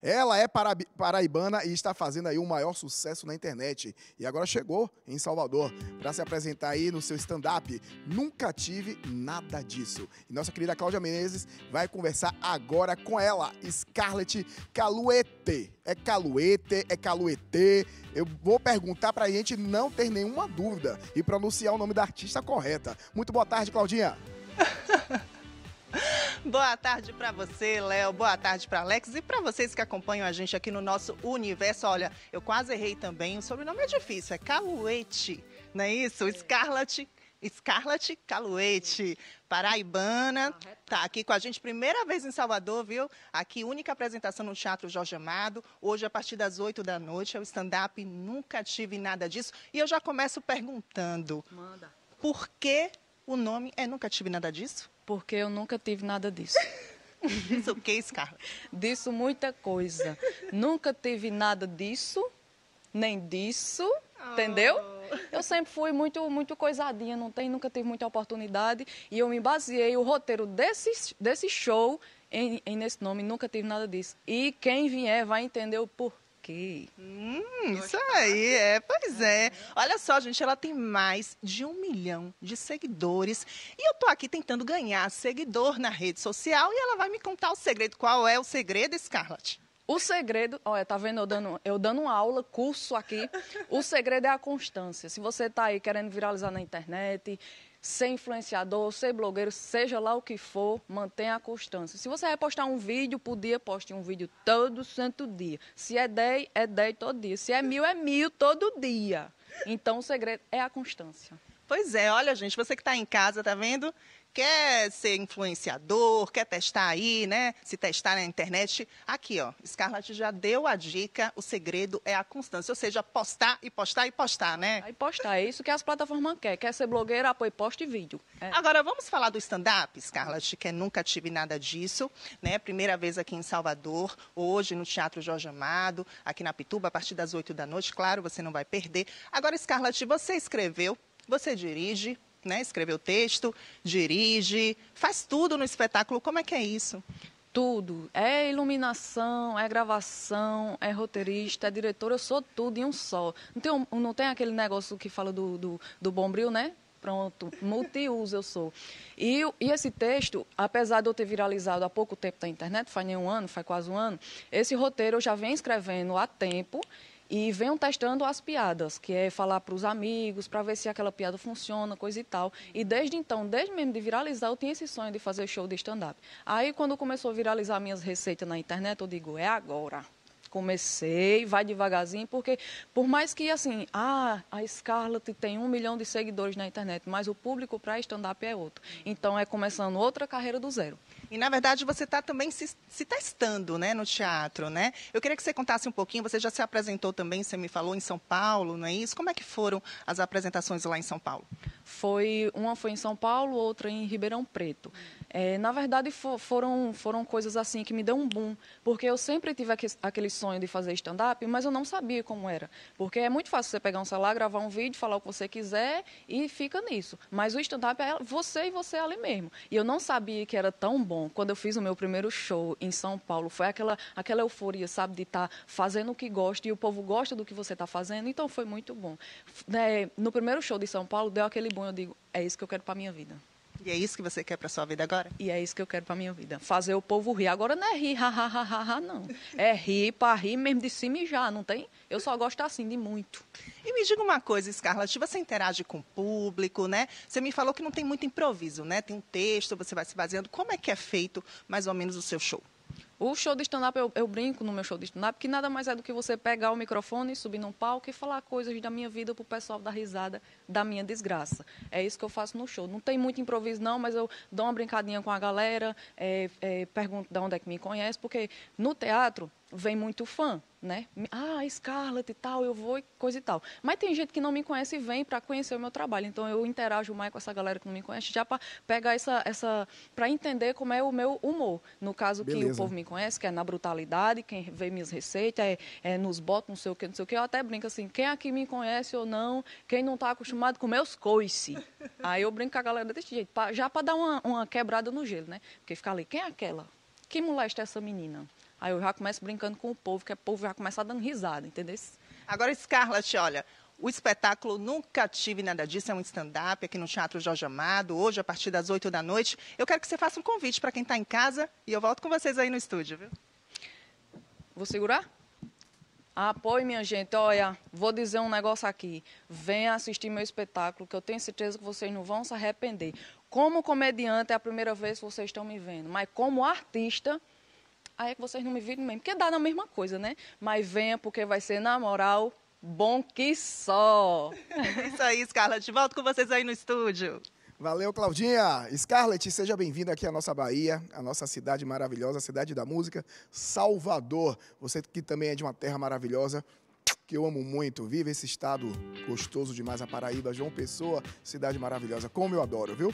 Ela é paraibana e está fazendo aí o um maior sucesso na internet. E agora chegou em Salvador para se apresentar aí no seu stand-up. Nunca tive nada disso. E nossa querida Cláudia Menezes vai conversar agora com ela, Scarlett Caluete. É Caluete, é Caluete. Eu vou perguntar para a gente não ter nenhuma dúvida e pronunciar o nome da artista correta. Muito boa tarde, Claudinha. Boa tarde para você, Léo. Boa tarde para Alex e para vocês que acompanham a gente aqui no nosso universo. Olha, eu quase errei também. O sobrenome é difícil, é Caluete, não é isso? É. Scarlett Scarlett Caluete, paraibana, tá aqui com a gente, primeira vez em Salvador, viu? Aqui, única apresentação no Teatro Jorge Amado, hoje a partir das 8 da noite, é o stand-up, nunca tive nada disso. E eu já começo perguntando, Manda. por que o nome é Nunca Tive Nada Disso? porque eu nunca tive nada disso. Isso o que, Scarla? disso muita coisa. nunca tive nada disso, nem disso, oh. entendeu? Eu sempre fui muito, muito coisadinha, não tem, nunca tive muita oportunidade. E eu me baseei o roteiro desse, desse show em, em nesse nome, nunca tive nada disso. E quem vier vai entender o porquê. Hum, aí, é, pois é. Olha só, gente, ela tem mais de um milhão de seguidores. E eu tô aqui tentando ganhar seguidor na rede social e ela vai me contar o segredo. Qual é o segredo, Scarlett? O segredo, olha, tá vendo eu dando, eu dando uma aula, curso aqui. O segredo é a constância. Se você tá aí querendo viralizar na internet, ser influenciador, ser blogueiro, seja lá o que for, mantenha a constância. Se você vai postar um vídeo por dia, poste um vídeo todo santo dia. Se é 10, é 10 todo dia. Se é mil, é mil todo dia. Então o segredo é a constância. Pois é, olha, gente, você que está em casa, tá vendo? Quer ser influenciador, quer testar aí, né? Se testar na internet. Aqui, ó, Scarlett já deu a dica, o segredo é a constância. Ou seja, postar e postar e postar, né? E postar, é isso que as plataformas querem. Quer ser blogueira, apoio poste e vídeo. É. Agora, vamos falar do stand-up, Scarlett, que é nunca tive nada disso, né? Primeira vez aqui em Salvador, hoje no Teatro Jorge Amado, aqui na Pituba, a partir das 8 da noite. Claro, você não vai perder. Agora, Scarlett, você escreveu você dirige, né? Escreveu o texto, dirige, faz tudo no espetáculo. Como é que é isso? Tudo. É iluminação, é gravação, é roteirista, é diretor, eu sou tudo em um só. Não tem, não tem aquele negócio que fala do, do, do bombril, né? Pronto, multiuso eu sou. E, e, esse texto, apesar de eu ter viralizado há pouco tempo na internet, faz nem um ano, faz quase um ano, esse roteiro eu já venho escrevendo há tempo e venham testando as piadas, que é falar para os amigos, para ver se aquela piada funciona, coisa e tal. E desde então, desde mesmo de viralizar, eu tinha esse sonho de fazer show de stand-up. Aí, quando começou a viralizar minhas receitas na internet, eu digo, é agora comecei, vai devagarzinho, porque por mais que assim, ah, a Scarlett tem um milhão de seguidores na internet, mas o público para stand-up é outro. Então é começando outra carreira do zero. E na verdade você está também se, se, testando, né, no teatro, né? Eu queria que você contasse um pouquinho. Você já se apresentou também, você me falou em São Paulo, não é isso? Como é que foram as apresentações lá em São Paulo? Foi uma foi em São Paulo, outra em Ribeirão Preto. É, na verdade, for, foram, foram coisas assim que me deu um boom, porque eu sempre tive aqu aquele sonho de fazer stand-up, mas eu não sabia como era. Porque é muito fácil você pegar um celular, gravar um vídeo, falar o que você quiser e fica nisso. Mas o stand-up é você e você ali mesmo. E eu não sabia que era tão bom. Quando eu fiz o meu primeiro show em São Paulo, foi aquela, aquela euforia, sabe, de estar tá fazendo o que gosta e o povo gosta do que você está fazendo, então foi muito bom. É, no primeiro show de São Paulo, deu aquele bom, eu digo, é isso que eu quero para minha vida. E é isso que você quer para sua vida agora? E é isso que eu quero para minha vida. Fazer o povo rir. Agora não é rir, ha, ha, ha, ha, não. É rir para rir mesmo de cima e já, não tem? Eu só gosto assim de muito. E me diga uma coisa, Scarlett, você interage com o público, né? Você me falou que não tem muito improviso, né? Tem um texto, você vai se baseando. Como é que é feito mais ou menos o seu show? O show de stand-up, eu, eu, brinco no meu show de stand-up, que nada mais é do que você pegar o microfone, subir num palco e falar coisas da minha vida pro pessoal dar risada da minha desgraça. É isso que eu faço no show. Não tem muito improviso, não, mas eu dou uma brincadinha com a galera, é, é, pergunto de onde é que me conhece, porque no teatro vem muito fã, né? Ah, Scarlett e tal, eu vou e coisa e tal. Mas tem gente que não me conhece e vem para conhecer o meu trabalho. Então eu interajo mais com essa galera que não me conhece, já para pegar essa essa para entender como é o meu humor. No caso Beleza. que o povo me conhece, que é na brutalidade, quem vê minhas receitas, é, é nos botos, não sei o que, não sei o que. Eu até brinco assim, quem aqui me conhece ou não, quem não está acostumado com meus coice. Aí eu brinco com a galera desse jeito, pra, já para dar uma, uma quebrada no gelo, né? Porque fica ali, quem é aquela? Que molesta é essa menina? Aí eu já começo brincando com o povo, que é povo já começa dando risada, entendeu? Agora, Scarlett, olha, o espetáculo Nunca Tive Nada Disso é um stand-up aqui no Teatro Jorge Amado, hoje a partir das 8 da noite. Eu quero que você faça um convite para quem está em casa e eu volto com vocês aí no estúdio, viu? Vou segurar? Apoie, minha gente. Olha, vou dizer um negócio aqui. Venha assistir meu espetáculo, que eu tenho certeza que vocês não vão se arrepender. Como comediante, é a primeira vez que vocês estão me vendo, mas como artista, aí é que vocês não me viram mesmo. Porque dá na mesma coisa, né? Mas venha, porque vai ser, na moral, Bom que só! É isso aí, Scarlett. Volto com vocês aí no estúdio. Valeu, Claudinha. Scarlett, seja bem-vinda aqui à nossa Bahia, a nossa cidade maravilhosa, a cidade da música, Salvador. Você que também é de uma terra maravilhosa, que eu amo muito. Viva esse estado gostoso demais, a Paraíba, João Pessoa, cidade maravilhosa, como eu adoro, viu?